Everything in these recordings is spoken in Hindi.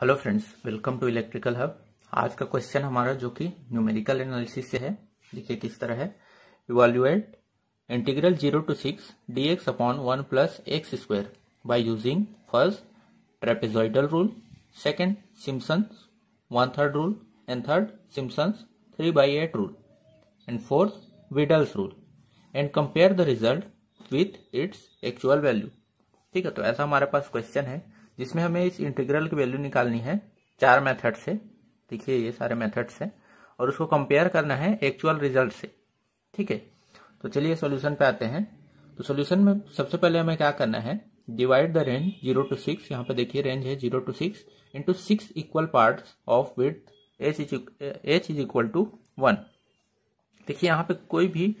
hello friends welcome to electrical hub आज का क्वेश्चन हमारा जो कि न्यूमेरिकल एनालिसिस से है देखिए किस तरह है evaluate integral zero to six d x upon one plus x square by using first trapezoidal rule second Simpson's one third rule and third Simpson's three by eight rule and fourth Weddle's rule and compare the result with its actual value ठीक है तो ऐसा हमारे पास क्वेश्चन है जिसमें हमें इस इंटीग्रल की वैल्यू निकालनी है चार मेथड से देखिए ये सारे मेथड्स हैं और उसको कंपेयर करना है एक्चुअल रिजल्ट से ठीक है तो चलिए सॉल्यूशन पे आते हैं तो सॉल्यूशन में सबसे पहले हमें क्या करना है divide the range zero to six यहाँ पे देखिए रेंज है zero to six into six equal part of with h is h is equal to one देखिए यहाँ पे कोई भी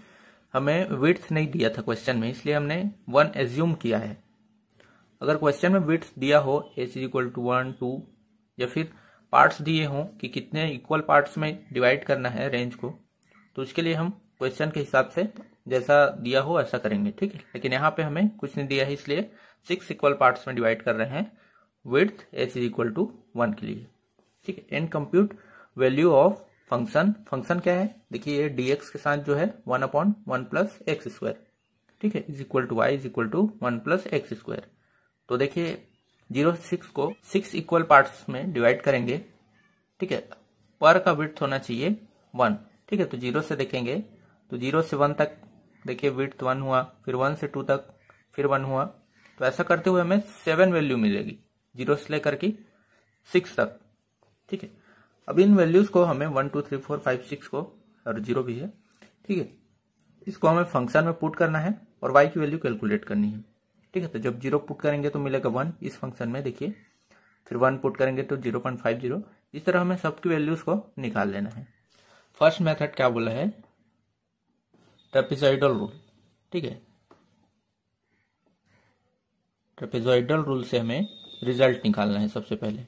हमें विथ नहीं दिया था क्वेश्चन में इसलिए हमने वन एज्यूम किया है अगर क्वेश्चन में विथ दिया हो s is equal to one two या फिर पार्ट्स दिए हों कि कितने इक्वल पार्ट्स में डिवाइड करना है रेंज को तो उसके लिए हम क्वेश्चन के हिसाब से जैसा दिया हो ऐसा करेंगे ठीक है लेकिन यहाँ पे हमें कुछ नहीं दिया है इसलिए सिक्स इक्वल पार्ट्स में डिवाइड कर रहे हैं with s is equal to one के लिए ठीक है and compute value of function function क्या है देखिए ये डी के साथ जो है one upon one plus x square ठीक है is equal to y is equal to one plus x square तो देखिए जीरो सिक्स को सिक्स इक्वल पार्ट्स में डिवाइड करेंगे ठीक है पर का विथ होना चाहिए वन ठीक है तो जीरो से देखेंगे तो जीरो से वन तक देखिए विथ वन हुआ फिर वन से टू तक फिर वन हुआ तो ऐसा करते हुए हमें सेवन वैल्यू मिलेगी जीरो से लेकर के सिक्स तक ठीक है अब इन वैल्यूज को हमें one two three four five six को और जीरो भी है ठीक है इसको हमें फंक्शन में पुट करना है और वाई की वैल्यू कैलकुलेट करनी है ठीक है तो जब जीरो पुट करेंगे तो मिलेगा वन इस फंक्शन में देखिए फिर वन पुट करेंगे तो जीरो पॉइंट फाइव जीरो इस तरह हमें सबकी वैल्यूज को निकाल लेना है फर्स्ट मेथड क्या बोला है ट्रेपिजॉइडल रूल ठीक है ट्रेपिजॉइडल रूल से हमें रिजल्ट निकालना है सबसे पहले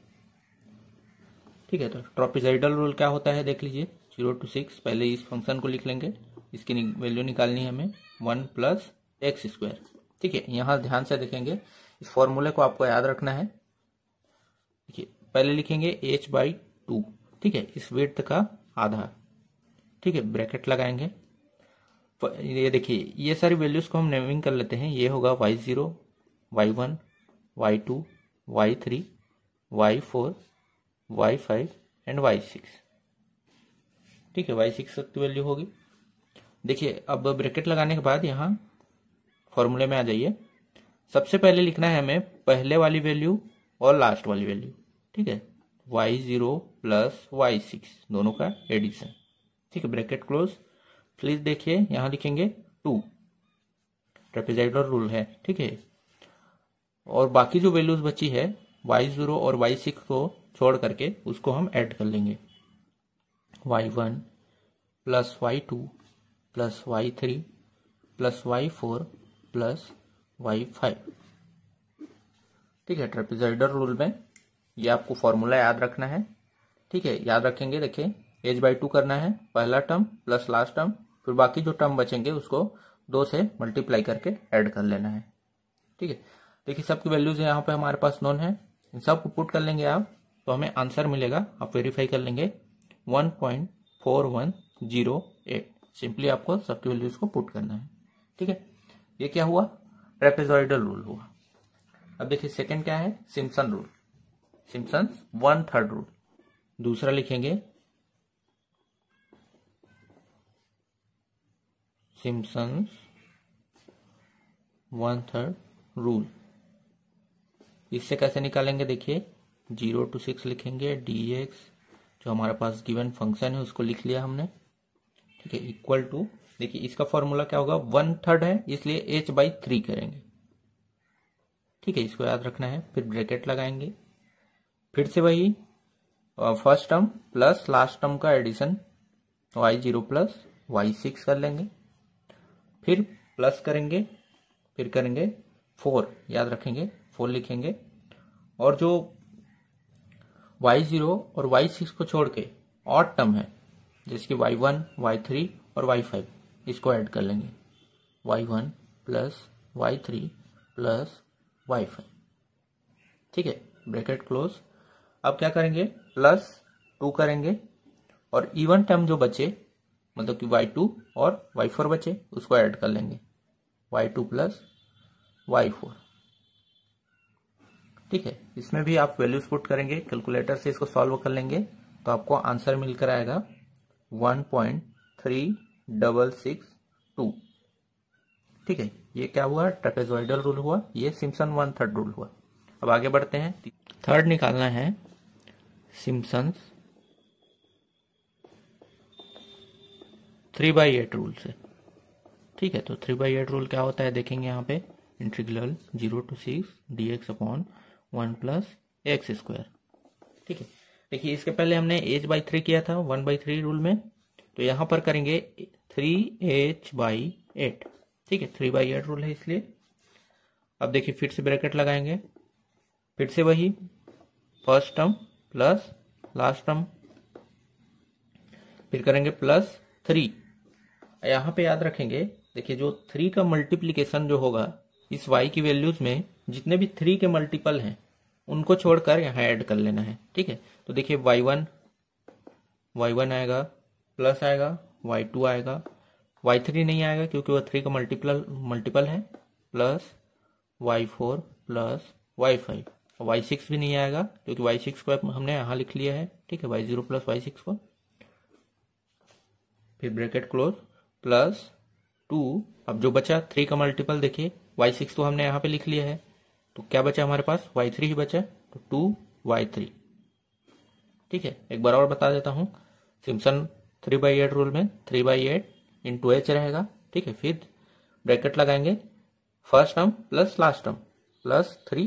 ठीक है तो ट्रोपिजाइडल रूल क्या होता है देख लीजिए जीरो टू सिक्स पहले इस फंक्शन को लिख लेंगे इसकी वैल्यू निकालनी है हमें वन प्लस एक्स स्क्वायर ठीक है यहां ध्यान से देखेंगे इस फॉर्मूले को आपको याद रखना है देखिए पहले लिखेंगे एच बाई टू ठीक है इस वेट का आधा ठीक है ब्रैकेट लगाएंगे ये देखिए ये सारी वैल्यूज को हम नेमिंग कर लेते हैं ये होगा y zero y one y two y three y four y five and y six ठीक है वाई सिक्स की वैल्यू होगी देखिए अब ब्रैकेट लगाने के बाद यहाँ फॉर्मूले में आ जाइए सबसे पहले लिखना है हमें पहले वाली वैल्यू और लास्ट वाली वैल्यू ठीक है y0 zero plus y six दोनों का एडिशन ठीक है ब्रैकेट क्लोज प्लीज देखिए यहाँ लिखेंगे टू ट्रेपेजाइडर रूल है ठीक है और बाकी जो वैल्यूज बची है y0 और y6 को छोड़ करके उसको हम ऐड कर लेंगे y1 one plus y two plus y three plus y four plus y five ठीक है ट्रेपिजाइडर रूल में ये आपको फॉर्मूला याद रखना है ठीक है याद रखेंगे देखिए एज बाई टू करना है पहला टर्म प्लस लास्ट टर्म फिर बाकी जो टर्म बचेंगे उसको दो से मल्टीप्लाई करके ऐड कर लेना है ठीक है देखिए सबकी वैल्यूज यहाँ पे हमारे पास नॉन है इन सब को पुट कर लेंगे आप तो हमें आंसर मिलेगा आप वेरीफाई कर लेंगे one point four one zero eight simply आपको सबकी वैल्यूज को पुट करना है ठीक है ये क्या हुआ ट्रेपेजॉइडल रूल हुआ अब देखिए सेकंड क्या है Simpson rule Simpson one third rule दूसरा लिखेंगे सिम्पसन्स वन थर्ड रूल इससे कैसे निकालेंगे देखिए जीरो टू सिक्स लिखेंगे डी एक्स जो हमारे पास गिवन फंक्शन है उसको लिख लिया हमने ठीक है इक्वल टू देखिए इसका फॉर्मूला क्या होगा वन थर्ड है इसलिए एच बाई थ्री करेंगे ठीक है इसको याद रखना है फिर ब्रैकेट लगाएंगे फिर से वही first term plus last term का addition y zero plus y six कर लेंगे फिर प्लस करेंगे फिर करेंगे फोर याद रखेंगे फोर लिखेंगे और जो वाई जीरो और वाई सिक्स को छोड़ के और टर्म है जैसे कि वाई वन वाई थ्री और वाई फाइव इसको ऐड कर लेंगे y one plus y three plus y five ठीक है ब्रैकेट क्लोज अब क्या करेंगे प्लस टू करेंगे और इवन टर्म जो बचे मतलब कि वाई टू और वाई फोर बचे उसको ऐड कर लेंगे y two plus y four ठीक है इसमें भी आप वैल्यूज पुट करेंगे कैलकुलेटर से इसको सॉल्व कर लेंगे तो आपको आंसर मिलकर आएगा one point three double six two ठीक है ये क्या हुआ ट्रेपेजोइडल रूल हुआ ये सिम्सन वन थर्ड रूल हुआ अब आगे बढ़ते हैं थर्ड निकालना है Simpson's three by eight rule से ठीक है तो थ्री बाई एट रूल क्या होता है देखेंगे यहां पे integral zero to six d x upon one plus x square ठीक है देखिए इसके पहले हमने एज बाई थ्री किया था वन बाई थ्री रूल में तो यहां पर करेंगे थ्री एच बाई एट ठीक है थ्री बाई एट रूल है इसलिए अब देखिए फिर से ब्रैकेट लगाएंगे फिर से वही first term plus last term फिर करेंगे प्लस थ्री यहाँ पे याद रखेंगे देखिए जो थ्री का मल्टीप्लीकेशन जो होगा इस वाई की वैल्यूज में जितने भी थ्री के मल्टीपल हैं उनको छोड़कर यहाँ ऐड कर लेना है ठीक है तो देखिए वाई वन वाई वन आएगा प्लस आएगा वाई टू आएगा वाई थ्री नहीं आएगा क्योंकि वह थ्री का मल्टीपल मल्टीपल है plus y four plus y five y six भी नहीं आएगा क्योंकि वाई सिक्स को हमने यहाँ लिख लिया है ठीक है y zero plus y six को फिर ब्रैकेट क्लोज प्लस टू अब जो बचा थ्री का मल्टीपल देखिए वाई सिक्स तो हमने यहाँ पे लिख लिया है तो क्या बचा हमारे पास वाई थ्री ही बचा तो टू वाई थ्री ठीक है एक बार और बता देता हूँ Simpson three by eight rule में three by eight two h रहेगा ठीक है फिर ब्रैकेट लगाएंगे first term plus last term plus three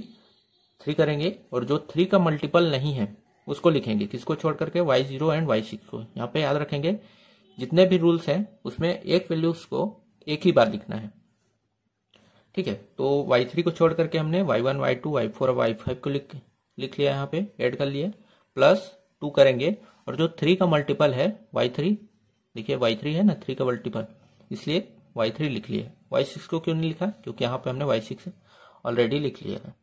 three करेंगे और जो थ्री का मल्टीपल नहीं है उसको लिखेंगे किसको छोड़ करके y zero and y six को यहाँ पे याद रखेंगे जितने भी रूल्स हैं उसमें एक वैल्यूज को एक ही बार लिखना है ठीक है तो वाई थ्री को छोड़ करके हमने y one y two y four y five को लिख लिख लिया यहाँ पे एड कर लिया प्लस टू करेंगे और जो थ्री का मल्टीपल है वाई थ्री देखिए वाई थ्री है ना थ्री का मल्टीपल इसलिए वाई थ्री लिख लिया है वाई सिक्स को क्यों नहीं लिखा क्योंकि यहाँ पे हमने वाई सिक्स ऑलरेडी लिख लिया है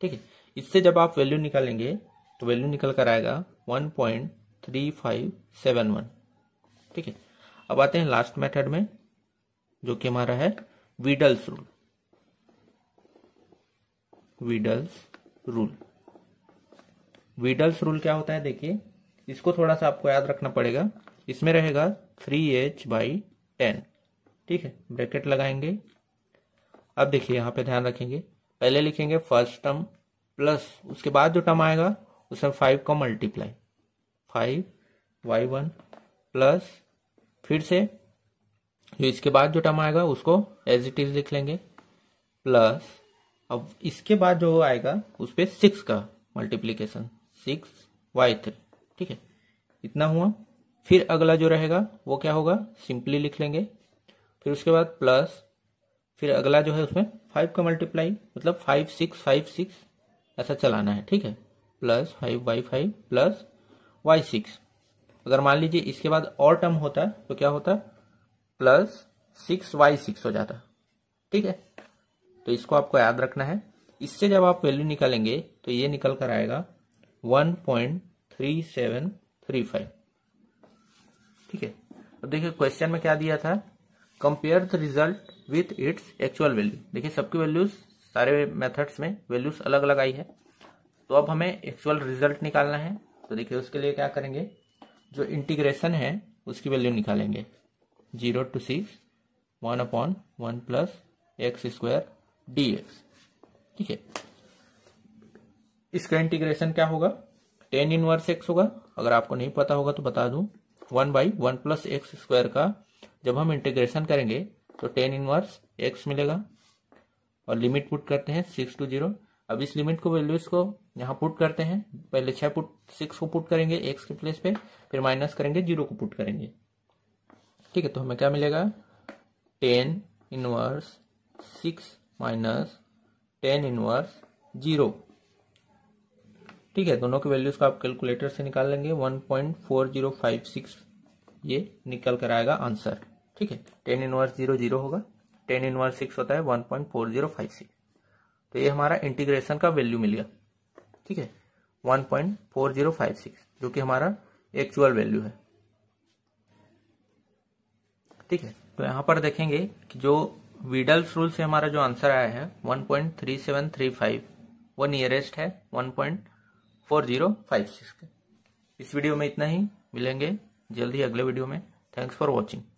ठीक है इससे जब आप वैल्यू निकालेंगे तो वैल्यू निकल कर आएगा one point three five seven one ठीक है अब आते हैं लास्ट मेथड में जो कि हमारा है Weddle's rule Weddle's rule Weddle's rule क्या होता है देखिए इसको थोड़ा सा आपको याद रखना पड़ेगा इसमें रहेगा थ्री एच बाई टेन ठीक है ब्रैकेट लगाएंगे अब देखिए यहाँ पे ध्यान रखेंगे पहले लिखेंगे फर्स्ट टर्म प्लस उसके बाद जो टर्म आएगा उसमें फाइव का multiply five y one plus फिर से जो इसके बाद जो टर्म आएगा उसको एज इट इज लिख लेंगे प्लस अब इसके बाद जो आएगा उस पर सिक्स का मल्टीप्लीकेशन सिक्स वाई थ्री ठीक है इतना हुआ फिर अगला जो रहेगा वो क्या होगा सिंपली लिख लेंगे फिर उसके बाद प्लस फिर अगला जो है उसमें फाइव का मल्टीप्लाई मतलब फाइव सिक्स फाइव सिक्स ऐसा चलाना है ठीक है plus five by five plus y six अगर मान लीजिए इसके बाद और टर्म होता है तो क्या होता है प्लस सिक्स वाई सिक्स हो जाता ठीक है तो इसको आपको याद रखना है इससे जब आप वैल्यू निकालेंगे तो ये निकल कर आएगा one point three seven three five ठीक है अब देखिए क्वेश्चन में क्या दिया था compare the result with its actual value देखिए सबकी वैल्यूज सारे मेथड्स में वैल्यूज अलग अलग आई है तो अब हमें एक्चुअल रिजल्ट निकालना है तो देखिए उसके लिए क्या करेंगे जो इंटीग्रेशन है उसकी वैल्यू निकालेंगे zero to six one upon one plus x square d x ठीक है इसका इंटीग्रेशन क्या होगा टेन इनवर्स एक्स होगा अगर आपको नहीं पता होगा तो बता दू one by one plus x square का जब हम इंटीग्रेशन करेंगे तो टेन इनवर्स एक्स मिलेगा और लिमिट पुट करते हैं सिक्स टू जीरो अब इस लिमिट को वैल्यूज को यहाँ पुट करते हैं पहले छह पुट सिक्स को पुट करेंगे एक्स के प्लेस पे फिर माइनस करेंगे जीरो को पुट करेंगे ठीक है तो हमें क्या मिलेगा tan inverse six minus tan inverse zero ठीक है दोनों के वैल्यूज को आप कैलकुलेटर से निकाल लेंगे 1.4056 ये निकल कर आएगा आंसर ठीक है टेन इनवर्स जीरो जीरो होगा टेन इनवर्स सिक्स होता है सिक्स तो ये हमारा इंटीग्रेशन का वैल्यू मिल गया ठीक है one point four zero five six जो कि हमारा एक्चुअल वैल्यू है ठीक है तो यहाँ पर देखेंगे कि जो विडल्स रूल से हमारा जो आंसर आया है one point three three seven five वो नियरेस्ट है one point four zero five six के इस वीडियो में इतना ही मिलेंगे जल्दी अगले वीडियो में थैंक्स फॉर वॉचिंग